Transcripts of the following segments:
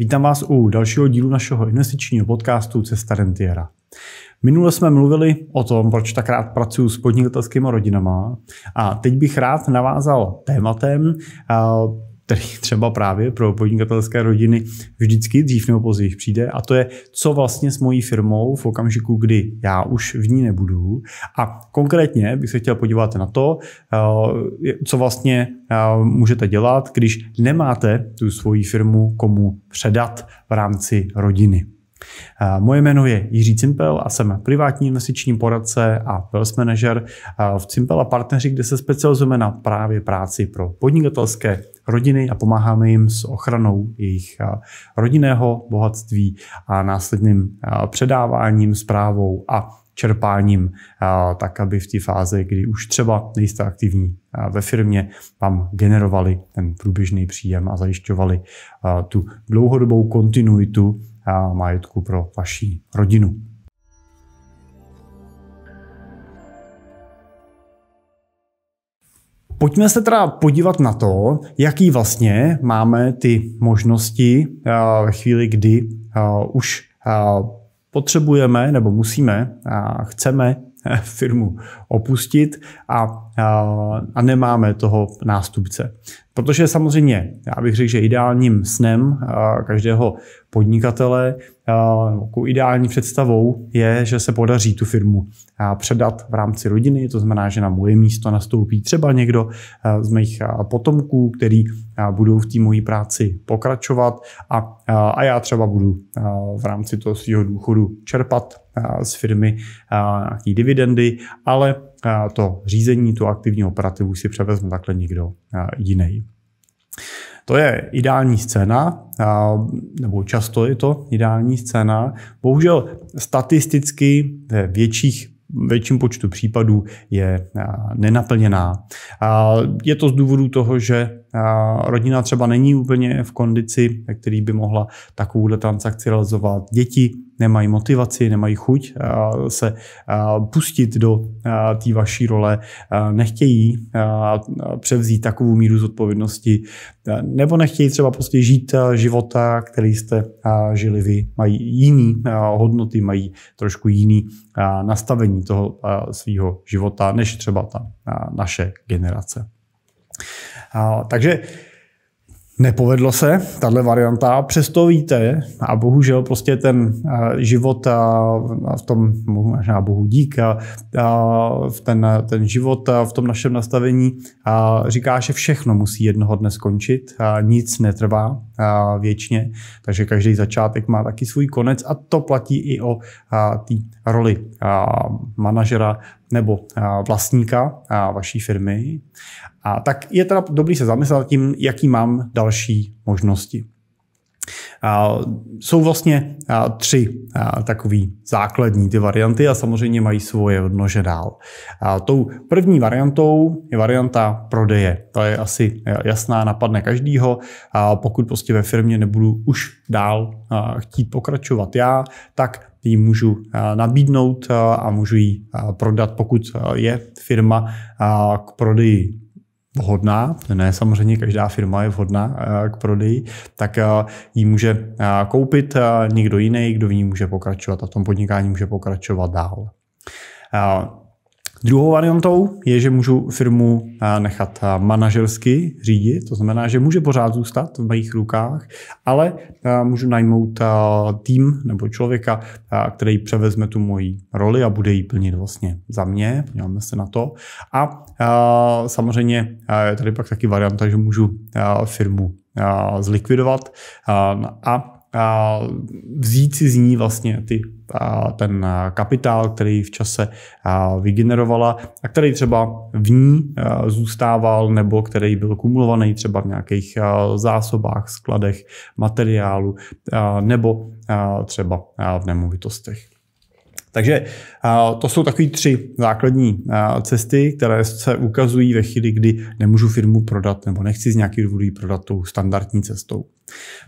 Vítám vás u dalšího dílu našeho investičního podcastu Cesta Rentiera. Minule jsme mluvili o tom, proč tak rád pracuji s podnikatelskými rodinama a teď bych rád navázal tématem, který třeba právě pro podnikatelské rodiny vždycky dřív nebo později přijde, a to je, co vlastně s mojí firmou v okamžiku, kdy já už v ní nebudu. A konkrétně bych se chtěl podívat na to, eh, co vlastně eh, můžete dělat, když nemáte tu svoji firmu komu předat v rámci rodiny. Moje jméno je Jiří Cimpel a jsem privátní investiční poradce a wealth manager v Cimpel a partneři, kde se specializujeme na právě práci pro podnikatelské rodiny a pomáháme jim s ochranou jejich rodinného bohatství a následným předáváním, zprávou a čerpáním, tak aby v té fázi, kdy už třeba nejste aktivní ve firmě, vám generovali ten průběžný příjem a zajišťovali tu dlouhodobou kontinuitu majetku pro vaši rodinu. Pojďme se teda podívat na to, jaký vlastně máme ty možnosti eh, ve chvíli, kdy eh, už eh, potřebujeme nebo musíme, chceme firmu opustit a a nemáme toho nástupce. Protože samozřejmě, já bych řekl, že ideálním snem každého podnikatele, jako ideální představou je, že se podaří tu firmu předat v rámci rodiny, to znamená, že na moje místo nastoupí třeba někdo z mých potomků, který budou v té mojí práci pokračovat a, a já třeba budu v rámci toho svého důchodu čerpat z firmy nějaké dividendy, ale to řízení, tu aktivní operativu si převezme takhle někdo jiný. To je ideální scéna, nebo často je to ideální scéna. Bohužel statisticky ve větších větším počtu případů je nenaplněná. Je to z důvodu toho, že rodina třeba není úplně v kondici, který by mohla takovouhle transakci realizovat. Děti nemají motivaci, nemají chuť se pustit do té vaší role, nechtějí převzít takovou míru zodpovědnosti, nebo nechtějí třeba prostě žít života, který jste žili vy, mají jiný hodnoty, mají trošku jiný nastavení toho svého života, než třeba ta naše generace. Takže Nepovedlo se tahle varianta, přesto víte, a bohužel prostě ten eh, život eh, a v tom, možná bohu dík, a eh, ten, ten život v tom našem nastavení a říká, že všechno musí jednoho dne skončit, a nic netrvá věčně, takže každý začátek má taky svůj konec a to platí i o té roli manažera nebo vlastníka vaší firmy. A tak je teda dobrý se zamyslet tím, jaký mám další možnosti. A jsou vlastně tři takový základní ty varianty a samozřejmě mají svoje odnože dál. A tou první variantou je varianta prodeje. To je asi e, jasná, napadne každýho. A pokud prostě ve firmě nebudu už dál chtít pokračovat já, tak ji můžu nabídnout a můžu ji prodat, pokud je firma k prodeji vhodná, ne samozřejmě každá firma je vhodná eh, k prodeji, tak eh, ji může eh, koupit někdo jiný, kdo v ní může pokračovat a v tom podnikání může pokračovat dál. Druhou variantou je, že můžu firmu eh, nechat eh, manažersky řídit, to znamená, že může pořád zůstat v mých rukách, ale eh, můžu najmout tým nebo člověka, který převezme tu moji roli a bude ji plnit vlastně za mě, podíváme se na to. A samozřejmě je tady pak taky varianta, že můžu firmu zlikvidovat a vzít si z ní vlastně ty, ten kapitál, který v čase vygenerovala a který třeba v ní zůstával nebo který byl kumulovaný třeba v nějakých zásobách, skladech materiálu nebo třeba v nemovitostech. Takže to jsou takové tři základní cesty, které se ukazují ve chvíli, kdy nemůžu firmu prodat nebo nechci z nějakých důvodů prodat tou standardní cestou.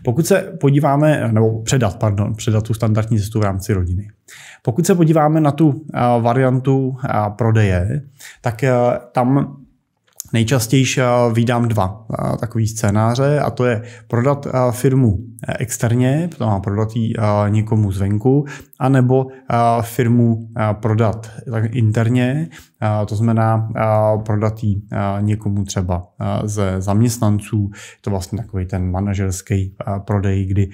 Pokud se podíváme, nebo předat, pardon, předat tu standardní cestu v rámci rodiny. Pokud se podíváme na tu variantu prodeje, tak tam Nejčastěji vydám dva takové scénáře a to je prodat firmu e, externě, to má prodat ji někomu zvenku, anebo eh, firmu eh, prodat interně, eh, to znamená prodat ji někomu třeba ze zaměstnanců. Je to vlastně takový ten manažerský prodej, kdy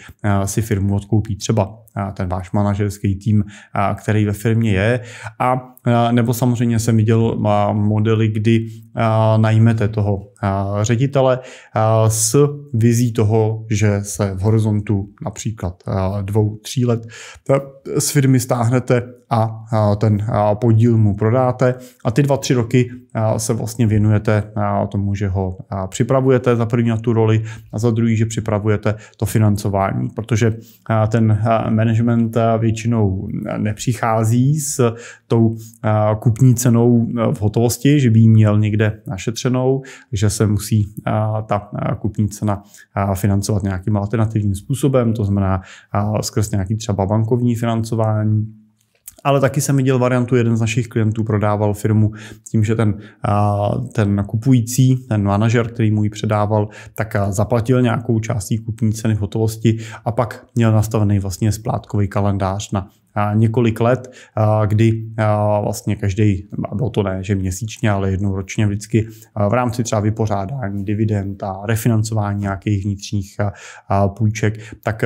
si firmu odkoupí třeba ten váš manažerský tým, který ve firmě je. A nebo samozřejmě jsem viděl modely, kdy najmete toho ředitele s vizí toho, že se v horizontu například dvou, tří let s firmy stáhnete a ten podíl mu prodáte a ty dva, tři roky se vlastně věnujete tomu, že ho připravujete za první na tu roli a za druhý, že připravujete to financování, protože ten management většinou nepřichází s tou kupní cenou v hotovosti, že by ji měl někde našetřenou, že se musí ta kupní cena financovat nějakým alternativním způsobem, to znamená skrz nějaký třeba bankovní financování, ale taky jsem viděl variantu, jeden z našich klientů prodával firmu tím, že ten, ten kupující, ten manažer, který mu ji předával, tak zaplatil nějakou částí kupní ceny v hotovosti a pak měl nastavený vlastně splátkový kalendář na několik let, kdy vlastně každý, bylo to ne, že měsíčně, ale jednou ročně vždycky v rámci třeba vypořádání dividend a refinancování nějakých vnitřních půjček, tak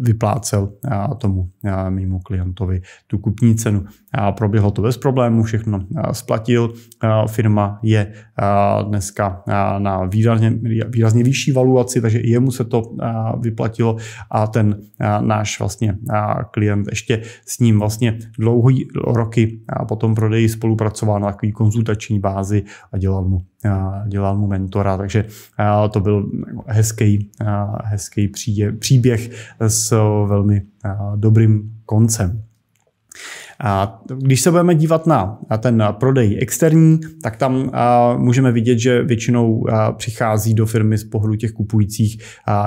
vyplácel tomu mimo klientovi tu kupní cenu. Proběhlo to bez problémů, všechno splatil, firma je dneska na výrazně, výrazně vyšší valuaci, takže jemu se to vyplatilo a ten náš vlastně klient ještě s ním vlastně dlouhý roky a potom prodeji spolupracoval na takové konzultační bázi a dělal mu, dělal mu mentora. Takže to byl hezký, hezký příběh s velmi dobrým koncem. A když se budeme dívat na ten prodej externí, tak tam můžeme vidět, že většinou přichází do firmy z pohledu těch kupujících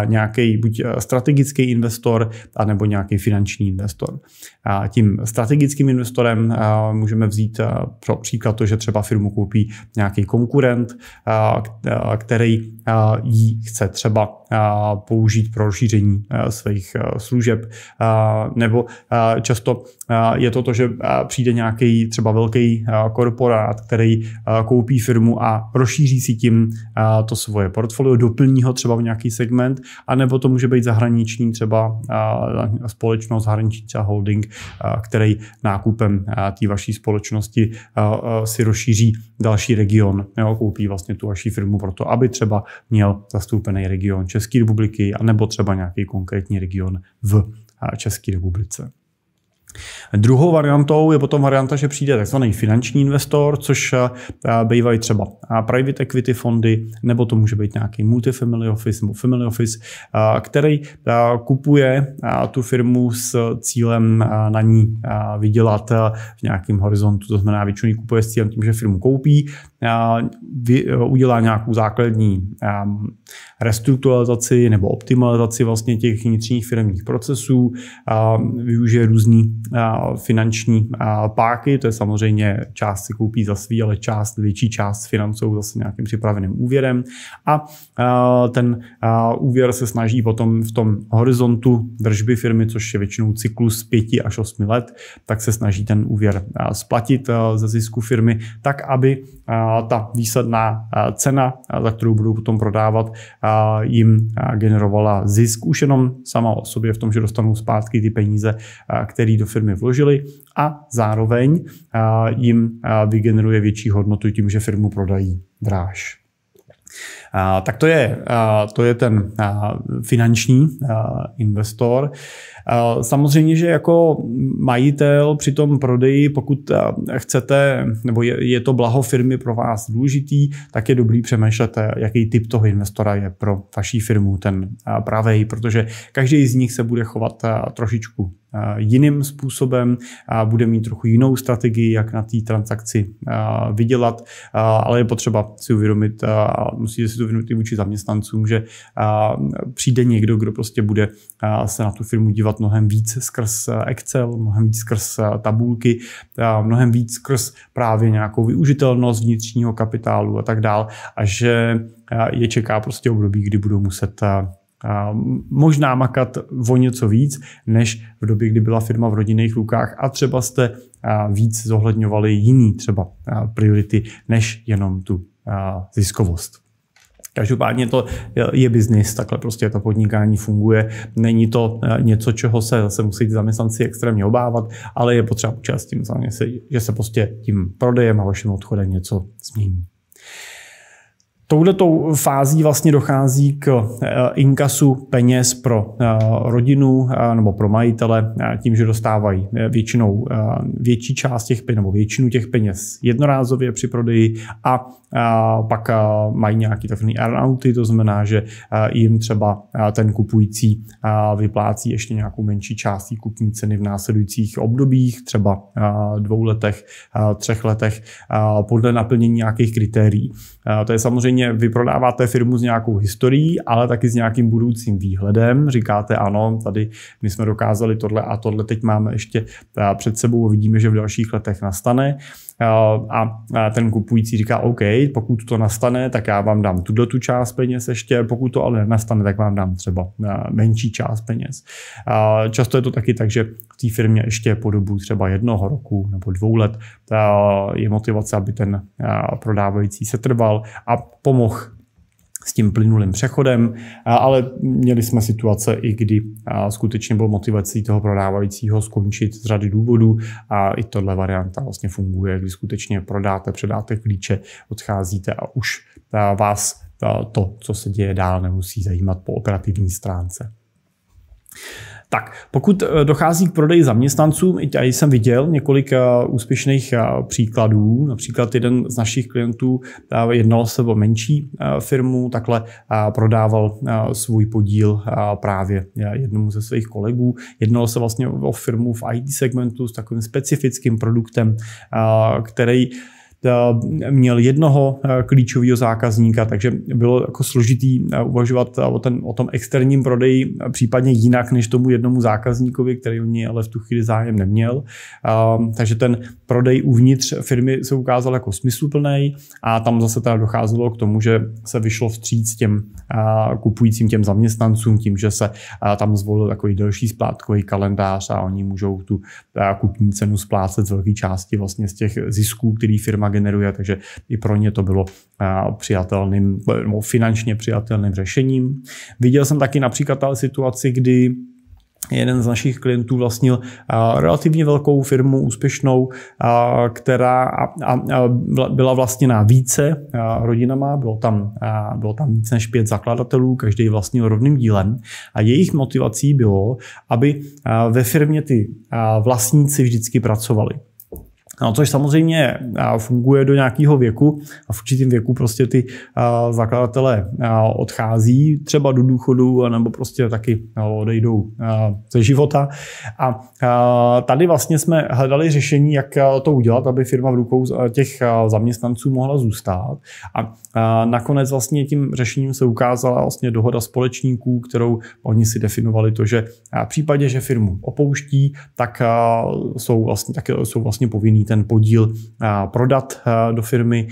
nějaký buď strategický investor, anebo nějaký finanční investor. A tím strategickým investorem můžeme vzít pro příklad to, že třeba firmu koupí nějaký konkurent, který ji chce třeba použít pro rozšíření svých služeb, nebo často je to to, že že přijde nějaký třeba velký korporát, který koupí firmu a rozšíří si tím to svoje portfolio, doplní ho třeba v nějaký segment, anebo to může být zahraniční třeba společnost, zahraniční třeba holding, který nákupem té vaší společnosti si rozšíří další region, jo, koupí vlastně tu vaši firmu proto, aby třeba měl zastoupený region České republiky, anebo třeba nějaký konkrétní region v České republice. Druhou variantou je potom varianta, že přijde tzv. finanční investor, což eh, bývají třeba eh, private equity fondy, nebo to může být nějaký multifamily office nebo family office, eh, který kupuje tu firmu s cílem na ní vydělat v nějakém horizontu. To znamená, většinou kupuje s cílem tím, že firmu koupí, udělá nějakou základní restrukturalizaci nebo optimalizaci vlastně těch vnitřních firmních procesů, využije různý finanční páky, to je samozřejmě část si koupí za svý, ale část, větší část financou zase nějakým připraveným úvěrem a ten úvěr se snaží potom v tom horizontu držby firmy, což je většinou cyklus 5 až 8 let, tak se snaží ten úvěr splatit ze zisku firmy, tak aby ta výsledná cena, za kterou budou potom prodávat, jim generovala zisk už jenom sama o sobě v tom, že dostanou zpátky ty peníze, které do firmy vložili a zároveň jim vygeneruje větší hodnotu tím, že firmu prodají dráž. Tak to je, to je ten finanční investor. Samozřejmě, že jako majitel při tom prodeji, pokud chcete, nebo je, to blaho firmy pro vás důležitý, tak je dobrý přemýšlet, jaký typ toho investora je pro vaší firmu ten pravý, protože každý z nich se bude chovat trošičku jiným způsobem, bude mít trochu jinou strategii, jak na té transakci vydělat, ale je potřeba si uvědomit, musíte si to uvědomit i vůči zaměstnancům, že přijde někdo, kdo prostě bude se na tu firmu dívat dělat mnohem víc skrz eh, Excel, mnohem víc skrz eh, tabulky, mnohem víc skrz právě nějakou využitelnost vnitřního kapitálu a tak dál. A že eh, je čeká prostě období, kdy budou muset možná makat o něco víc, než v době, kdy byla firma v rodinných rukách a třeba jste víc zohledňovali jiný třeba priority, než jenom tu ziskovost. Každopádně to eh, je biznis, takhle prostě to podnikání funguje. Není to eh, něco, čeho se, se musí zaměstnanci extrémně obávat, ale je potřeba účast tím, že se prostě tím prodejem a vaším odchodem něco změní touhletou fází vlastně dochází k eh, inkasu peněz pro eh, rodinu eh, nebo pro majitele tím, že dostávají většinou větší část těch peněz nebo většinu těch peněz jednorázově při prodeji a pak mají nějaký takový earnouty, to znamená, že jim třeba ten kupující vyplácí ještě nějakou menší část kupní ceny v následujících obdobích, třeba dvou letech, třech letech, podle naplnění nějakých kritérií. Eh, to je samozřejmě, vy prodáváte firmu s nějakou historií, ale taky s nějakým budoucím výhledem. Říkáte ano, tady my jsme dokázali tohle a tohle, teď máme ještě eh, před sebou, vidíme, že v dalších letech nastane. Eh, a ten kupující říká, OK, pokud to nastane, tak já vám dám tuto tu část peněz ještě, pokud to ale nenastane, tak vám dám třeba eh, menší část peněz. Eh, často je to taky tak, že v té firmě ještě po dobu třeba jednoho roku nebo dvou let je motivace, aby ten prodávající se trval a pomohl s tím plynulým přechodem, ale měli jsme situace i kdy skutečně byl motivací toho prodávajícího skončit z řady důvodů a i tohle varianta vlastně funguje, kdy skutečně prodáte, předáte klíče, odcházíte a už vás to, co se děje dál, nemusí zajímat po operativní stránce. Tak, pokud eh, dochází k prodeji zaměstnancům, já tady jsem viděl několik eh, úspěšných eh, příkladů. Například jeden z našich klientů jednal se o menší firmu, takhle prodával svůj podíl právě jednomu ze svých kolegů. Jednalo se vlastně o firmu v IT segmentu s takovým specifickým produktem, který Eh, měl jednoho eh, klíčového zákazníka, takže bylo jako složitý eh, uvažovat o, ten, o tom externím prodeji případně jinak než tomu jednomu zákazníkovi, který o něj ale v tu chvíli zájem neměl. Takže ten prodej uvnitř firmy se ukázal jako smysluplný a tam zase teda docházelo k tomu, že se vyšlo vstříc těm kupujícím těm zaměstnancům tím, že se tam zvolil takový delší splátkový kalendář a oni můžou tu kupní cenu splácet z velké části vlastně z těch zisků, který firma generuje, takže i pro ně to bylo eh, přijatelným, eh, finančně přijatelným řešením. Viděl jsem taky například ta situaci, kdy jeden z našich klientů vlastnil eh, relativně velkou firmu, úspěšnou, která byla vlastněná více rodinama, bylo tam, bylo tam více než pět zakladatelů, každý vlastnil rovným dílem a jejich motivací bylo, aby ve firmě ty vlastníci vždycky pracovali. No, což samozřejmě funguje do nějakého věku a v určitém věku prostě ty zakladatelé odchází třeba do důchodu nebo prostě taky odejdou ze života. A tady vlastně jsme hledali řešení, jak to udělat, aby firma v rukou těch zaměstnanců mohla zůstat. A nakonec vlastně tím řešením se ukázala vlastně dohoda společníků, kterou oni si definovali to, že v případě, že firmu opouští, tak jsou vlastně, tak jsou vlastně povinní ten podíl prodat do firmy,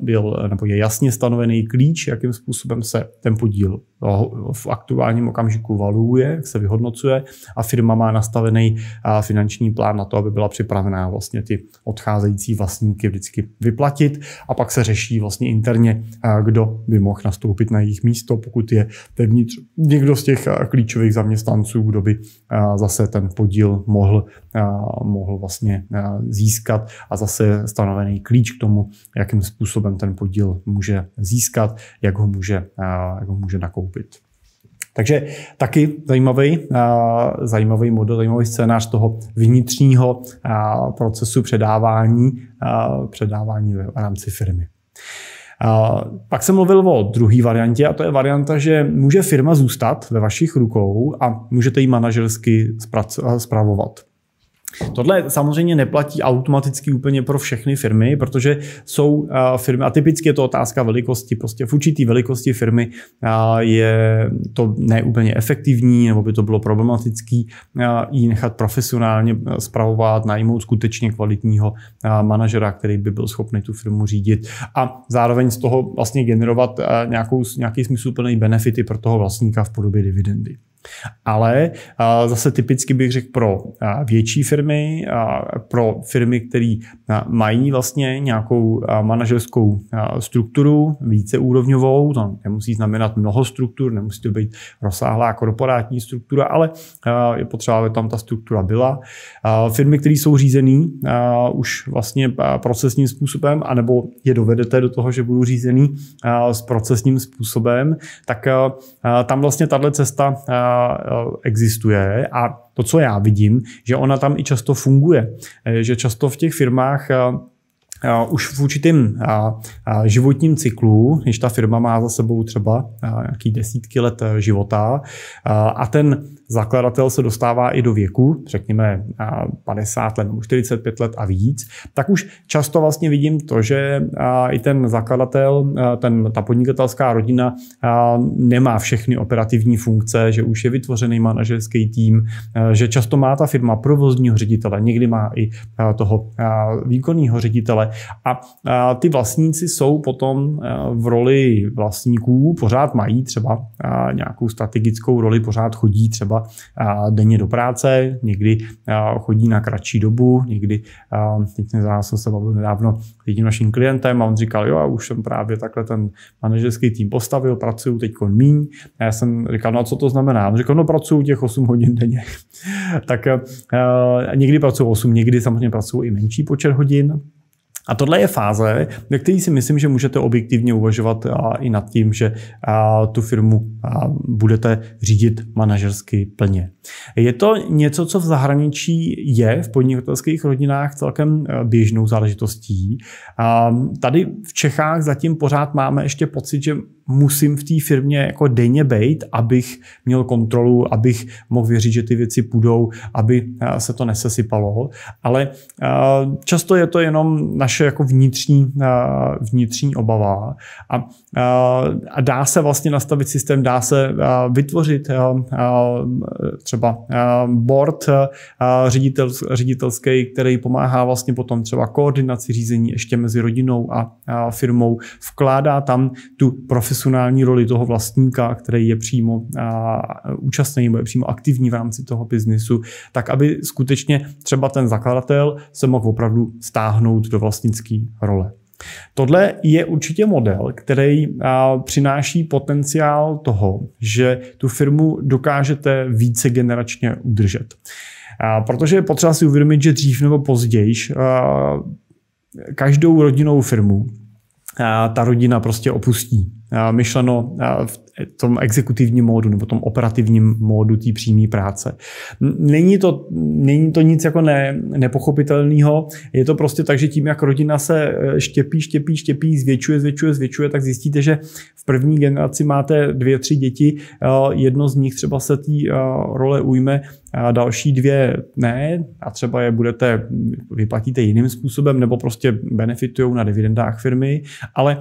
byl, nebo je jasně stanovený klíč, jakým způsobem se ten podíl No, v aktuálním okamžiku valuuje, se vyhodnocuje a firma má nastavený finanční plán na to, aby byla připravená vlastně ty odcházející vlastníky vždycky vyplatit a pak se řeší vlastně interně, kdo by mohl nastoupit na jejich místo, pokud je vevnitř někdo z těch klíčových zaměstnanců, kdo by zase ten podíl mohl, mohl vlastně získat a zase stanovený klíč k tomu, jakým způsobem ten podíl může získat, jak ho může, jak ho může nakoupit koupit. Takže taky zajímavý, zajímavý model, zajímavý scénář toho vnitřního procesu předávání, předávání v rámci firmy. A pak jsem mluvil o druhé variantě a to je varianta, že může firma zůstat ve vašich rukou a můžete ji manažersky zpravovat. Tohle samozřejmě neplatí automaticky úplně pro všechny firmy, protože jsou eh, firmy, a typicky je to otázka velikosti, prostě v určitý velikosti firmy eh, je to neúplně efektivní, nebo by to bylo problematický eh, ji nechat profesionálně spravovat, najmout skutečně kvalitního manažera, který by byl schopný tu firmu řídit a zároveň z toho vlastně generovat nějakou, nějaký smysluplný benefity pro toho vlastníka v podobě dividendy. Ale zase typicky bych řekl pro větší firmy, pro firmy, které mají vlastně nějakou manažerskou strukturu víceúrovňovou, to nemusí znamenat mnoho struktur, nemusí to být rozsáhlá korporátní struktura, ale je potřeba, aby tam ta struktura byla. Firmy, které jsou řízené už vlastně procesním způsobem, anebo je dovedete do toho, že budou řízený s procesním způsobem, tak tam vlastně tahle cesta Eh, existuje a to, co já vidím, že ona tam i často funguje. Eh, že často v těch firmách eh, už v určitém životním cyklu, když ta firma má za sebou třeba nějaký desítky let e, života a ten zakladatel se dostává i do věku, řekněme 50 let nebo 45 let a víc, tak už často vlastně vidím to, že i ten zakladatel, ten, ta podnikatelská rodina nemá všechny operativní funkce, že už je vytvořený manažerský tým, že často má ta firma provozního ředitele, někdy má i toho výkonního ředitele, a, a ty vlastníci jsou potom e, v roli vlastníků, pořád mají třeba nějakou strategickou roli, pořád chodí třeba denně do práce, někdy chodí na kratší dobu, někdy, teď nezná, jsem se bavil nedávno s jedním naším klientem a on říkal, jo, a už jsem právě takhle ten manažerský tým postavil, pracuju teď míň. A já jsem říkal, no a co to znamená? On říkal, no pracuju těch 8 hodin denně. tak e, e, někdy pracuju 8, někdy samozřejmě pracuju i menší počet hodin, a tohle je fáze, ve které si myslím, že můžete objektivně uvažovat a, i nad tím, že a, tu firmu a, budete řídit manažersky plně. Je to něco, co v zahraničí je v podnikatelských rodinách celkem e, běžnou záležitostí. A, tady v Čechách zatím pořád máme ještě pocit, že musím v té firmě jako denně být, abych měl kontrolu, abych mohl věřit, že ty věci půjdou, aby eh, se to nesesypalo. Ale eh, často je to jenom naše jako vnitřní, eh, vnitřní obava. A, a dá se vlastně nastavit systém, dá se vytvořit třeba board ředitel, ředitelský, který pomáhá vlastně potom třeba koordinaci řízení ještě mezi rodinou a firmou, vkládá tam tu profesionální profesionální roli toho vlastníka, který je přímo účastný nebo je přímo aktivní v rámci toho biznisu, tak aby skutečně třeba ten zakladatel se mohl opravdu stáhnout do vlastnické role. Tohle je určitě model, který přináší potenciál toho, že tu firmu dokážete více generačně udržet. Protože je potřeba si uvědomit, že dřív nebo později každou rodinnou firmu ta rodina prostě opustí. Eh, myšleno eh, tom exekutivním módu nebo tom operativním módu té přímé práce. Není to, není to nic jako ne, nepochopitelného, je to prostě tak, že tím, jak rodina se e, štěpí, štěpí, štěpí, zvětšuje, zvětšuje, zvětšuje, tak zjistíte, že v první generaci máte dvě, tři děti, e, jedno z nich třeba se té e, role ujme, a další dvě ne, a třeba je budete, vyplatíte jiným způsobem, nebo prostě benefitují na dividendách firmy, ale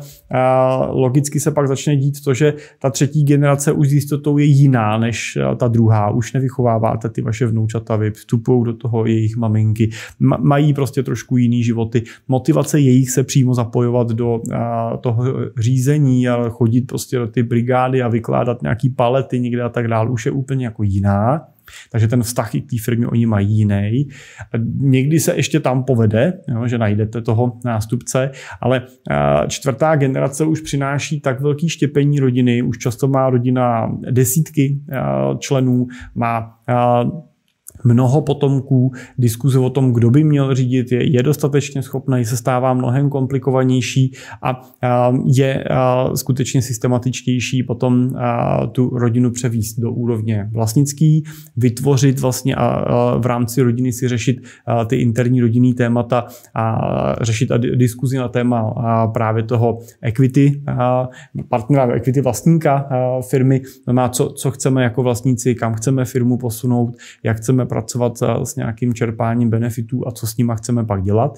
logicky se pak začne dít to, že ta třetí třetí generace už s jistotou je jiná než eh, ta druhá. Už nevychováváte ty vaše vnoučata, vy vstupují do toho jejich maminky, mají prostě trošku jiný životy. Motivace jejich se přímo zapojovat do eh, toho řízení, a chodit prostě do ty brigády a vykládat nějaký palety někde a tak dále, už je úplně jako jiná. Takže ten vztah i k té firmě oni mají jiný. Někdy se ještě tam povede, jo, že najdete toho nástupce, ale čtvrtá generace už přináší tak velký štěpení rodiny, už často má rodina desítky členů, má mnoho potomků, diskuze o tom, kdo by měl řídit, je, je dostatečně schopný, se stává mnohem komplikovanější a je skutečně systematičtější potom tu rodinu převíst do úrovně vlastnický, vytvořit vlastně a v rámci rodiny si řešit ty interní rodinný témata a řešit a diskuzi na téma právě toho equity, partnera equity vlastníka firmy, má co, co chceme jako vlastníci, kam chceme firmu posunout, jak chceme pracovat eh, s nějakým čerpáním benefitů a co s nima chceme pak dělat.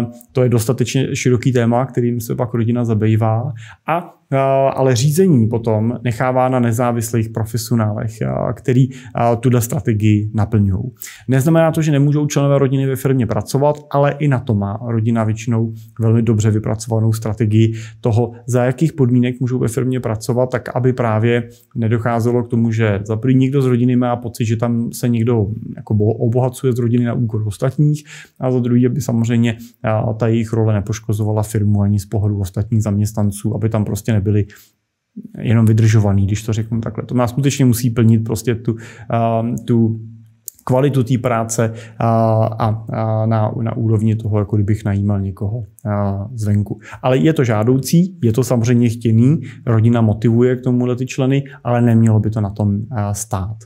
Eh, to je dostatečně široký téma, kterým se pak rodina zabývá. A Eh, ale řízení potom nechává na nezávislých profesionálech, eh, který eh, tuhle strategii naplňují. Neznamená to, že nemůžou členové rodiny ve firmě pracovat, ale i na to má rodina většinou velmi dobře vypracovanou strategii toho, za jakých podmínek můžou ve firmě pracovat, tak aby právě nedocházelo k tomu, že za první nikdo z rodiny má pocit, že tam se někdo jako obohacuje z rodiny na úkor ostatních a za druhý, aby samozřejmě ta jejich role nepoškozovala firmu ani z pohledu ostatních zaměstnanců, aby tam prostě nebyly jenom vydržovaný, když to řeknu takhle. To nás skutečně musí plnit prostě tu, uh, tu kvalitu té práce a, a, na, na úrovni toho, jako kdybych najímal někoho a, zvenku. Ale je to žádoucí, je to samozřejmě chtěný, rodina motivuje k tomuhle ty členy, ale nemělo by to na tom a, stát.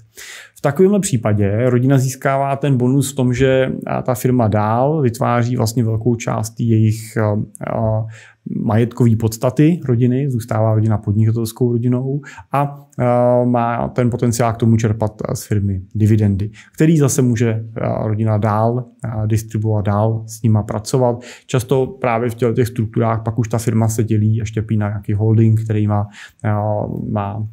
V takovémhle případě rodina získává ten bonus v tom, že ta firma dál vytváří vlastně velkou část jejich a, a, majetkový podstaty rodiny, zůstává rodina podnikatelskou rodinou a e, má ten potenciál k tomu čerpat e, z firmy dividendy, který zase může e, rodina dál distribuovat, dál s nima pracovat. Často právě v těch strukturách pak už ta firma se dělí a štěpí na nějaký holding, který má, má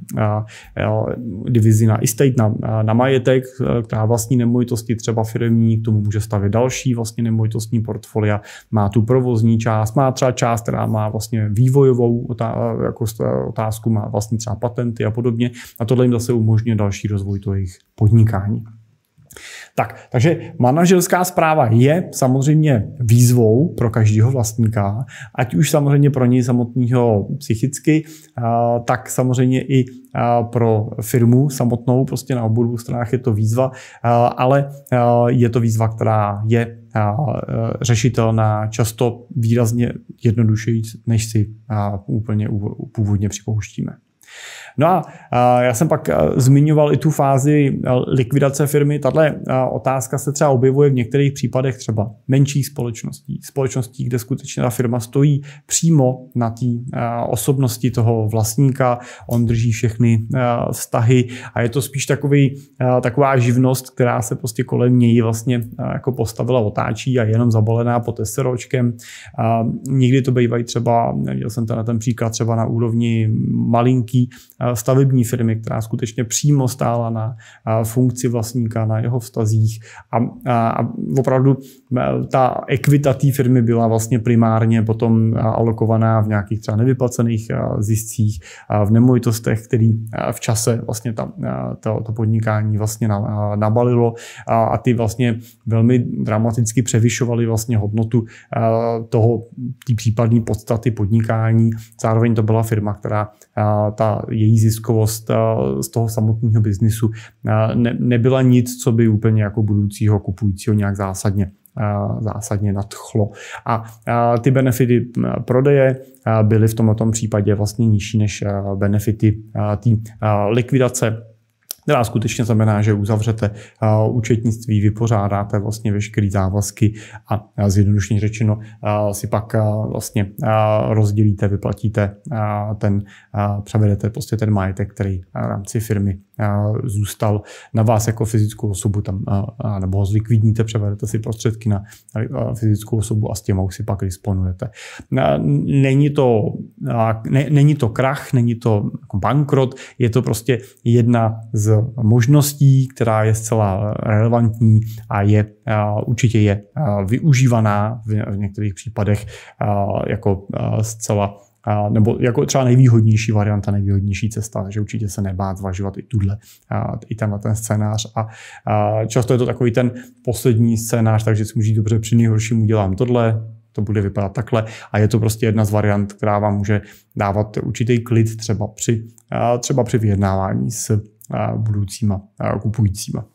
divizi na estate, na, na majetek, která vlastní nemovitosti třeba firmní, k tomu může stavit další vlastně nemovitostní portfolia, má tu provozní část, má třeba část, která která má vlastně vývojovou otá- jako otázku, má vlastně třeba patenty a podobně. A tohle jim zase umožňuje další rozvoj to jejich podnikání. Tak, takže manažerská zpráva je samozřejmě výzvou pro každého vlastníka, ať už samozřejmě pro něj samotného psychicky, tak samozřejmě i pro firmu samotnou, prostě na obou stranách je to výzva, ale je to výzva, která je řešitelná často výrazně jednodušeji, než si úplně původně připouštíme. No a, já jsem pak zmiňoval i tu fázi e, likvidace firmy. Tato e, otázka se třeba objevuje v některých případech třeba menších společností, společností, kde skutečně ta firma stojí přímo na té e, osobnosti toho vlastníka, on drží všechny vztahy a je to spíš takový, taková živnost, která se prostě kolem něj vlastně jako postavila otáčí a je jenom zabalená pod SROčkem. Nikdy to bývají třeba, měl jsem teda ten příklad třeba na úrovni malinký stavební firmy, která skutečně přímo stála na funkci vlastníka, na jeho vztazích a, a, a opravdu ta ekvita té firmy byla vlastně primárně potom eh, alokovaná v nějakých třeba nevyplacených eh, ziscích, v nemovitostech, který eh, v čase vlastně ta, to, to podnikání vlastně nabalilo a ty vlastně velmi dramaticky převyšovaly vlastně hodnotu toho, té případné podstaty podnikání. Zároveň to byla firma, která ta její ziskovost z toho samotného biznisu ne, nebyla nic, co by úplně jako budoucího kupujícího nějak zásadně zásadně nadchlo. A ty benefity prodeje byly v tomto případě vlastně nižší než benefity té likvidace která skutečně znamená, že uzavřete účetnictví, vypořádáte vlastně veškeré závazky a zjednodušně řečeno si pak vlastně rozdělíte, vyplatíte ten, převedete prostě ten majetek, který v rámci firmy zůstal na vás jako fyzickou osobu tam, nebo ho zlikvidníte, převedete si prostředky na fyzickou osobu a s těma už si pak disponujete. Není to, ne, není to krach, není to jako bankrot, je to prostě jedna z možností, která je zcela relevantní a je určitě je využívaná v některých případech jako zcela a, nebo jako třeba nejvýhodnější varianta, nejvýhodnější cesta, že určitě se nebát zvažovat i tuhle, a, i tenhle ten scénář. A, a často je to takový ten poslední scénář, takže si můžu dobře při nejhorším udělám tohle, to bude vypadat takhle a je to prostě jedna z variant, která vám může dávat určitý klid třeba při, třeba při vyjednávání s budoucíma kupujícíma.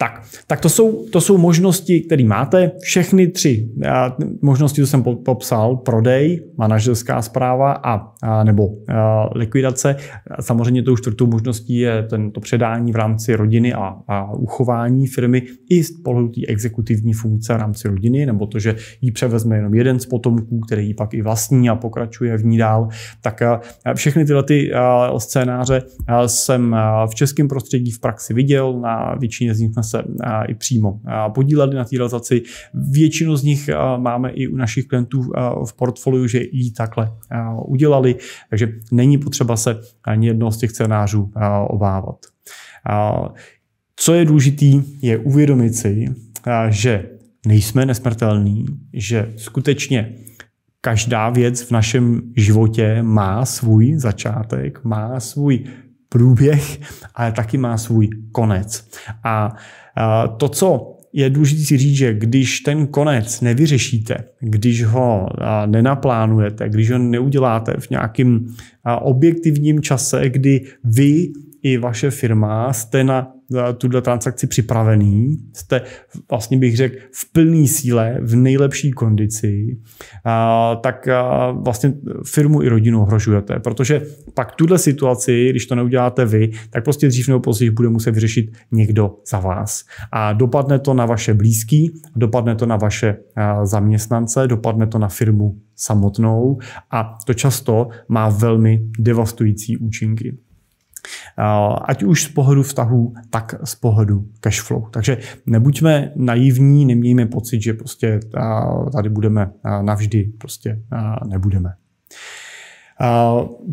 Tak, tak to, jsou, to jsou možnosti, které máte. Všechny tři a, eh, možnosti, co jsem popsal, prodej, manažerská zpráva a, a nebo a, eh, likvidace. samozřejmě tou čtvrtou možností je ten, to předání v rámci rodiny a, a uchování firmy i z pohledu té exekutivní funkce v rámci rodiny, nebo to, že ji převezme jenom jeden z potomků, který ji pak i vlastní a pokračuje v ní dál. Tak a, eh, všechny tyhle ty a, scénáře a, jsem a, v českém prostředí v praxi viděl, na většině z nich se i přímo podíleli na té realizaci. Většinu z nich máme i u našich klientů v portfoliu, že ji takhle udělali, takže není potřeba se ani jednoho z těch scénářů obávat. Co je důležité, je uvědomit si, že nejsme nesmrtelní, že skutečně každá věc v našem životě má svůj začátek, má svůj průběh, ale taky má svůj konec. A to, co je důležité si říct, že když ten konec nevyřešíte, když ho nenaplánujete, když ho neuděláte v nějakém objektivním čase, kdy vy i vaše firma jste na tuhle transakci připravený, jste vlastně bych řekl v plné síle, v nejlepší kondici, tak vlastně firmu i rodinu ohrožujete, protože pak tuhle situaci, když to neuděláte vy, tak prostě dřív nebo později bude muset vyřešit někdo za vás. A dopadne to na vaše blízký, dopadne to na vaše zaměstnance, dopadne to na firmu samotnou a to často má velmi devastující účinky. Eh, ať už z pohledu vztahů, tak z pohledu cashflow. Takže nebuďme naivní, nemějme pocit, že prostě eh, tady budeme eh, navždy, prostě nebudeme.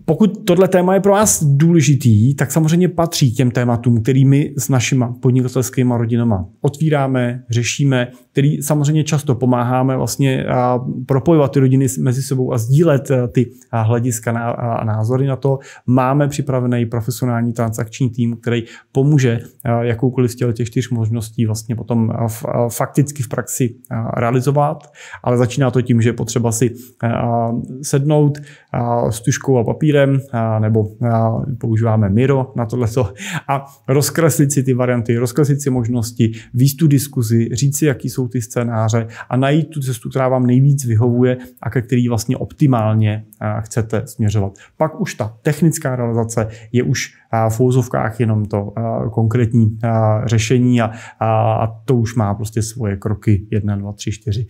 Pokud tohle téma je pro vás důležitý, tak samozřejmě patří těm tématům, kterými s našima podnikatelskými rodinama otvíráme, řešíme který samozřejmě často pomáháme vlastně propojovat ty rodiny mezi sebou a sdílet e, ty hlediska a názory na to. Máme připravený profesionální transakční tým, který pomůže e, jakoukoliv z těch čtyř možností vlastně potom e, fakticky v praxi realizovat, ale začíná to tím, že je potřeba si sednout s tuškou a papírem, nebo používáme Miro na tohle a rozkreslit si ty varianty, rozkreslit si možnosti, výstup diskuzi, říct si, jaký jsou jsou ty scénáře a najít tu cestu, která vám nejvíc vyhovuje a ke který vlastně optimálně eh, chcete směřovat. Pak už ta technická realizace je už eh, v úzovkách jenom to eh, konkrétní řešení a, a to už má prostě svoje kroky 1, 2, 3, 4,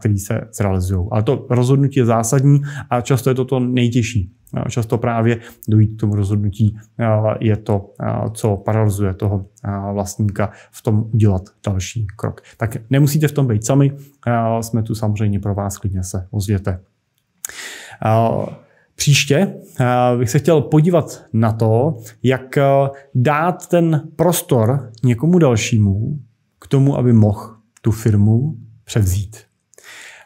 které se zrealizují. Ale to rozhodnutí je zásadní a často je to to nejtěžší. Eh, často právě dojít k tomu rozhodnutí eh, je to, eh, co paralizuje toho vlastníka v tom udělat další krok. Tak nemusíte v tom být sami, jsme tu samozřejmě pro vás, klidně se ozvěte. Příště bych se chtěl podívat na to, jak dát ten prostor někomu dalšímu k tomu, aby mohl tu firmu převzít.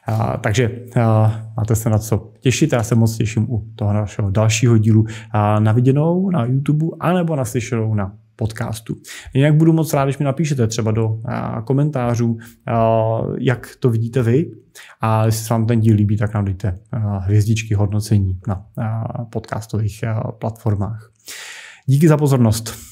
A, takže a, máte se na co těšit. Já se moc těším u toho našeho dalšího dílu a, na viděnou na YouTube, anebo na slyšenou na podcastu. Jinak budu moc rád, když mi napíšete třeba do a, komentářů, a, jak to vidíte vy. A jestli se vám ten díl líbí, tak nám dejte a, hvězdičky hodnocení na podcastových platformách. Díky za pozornost.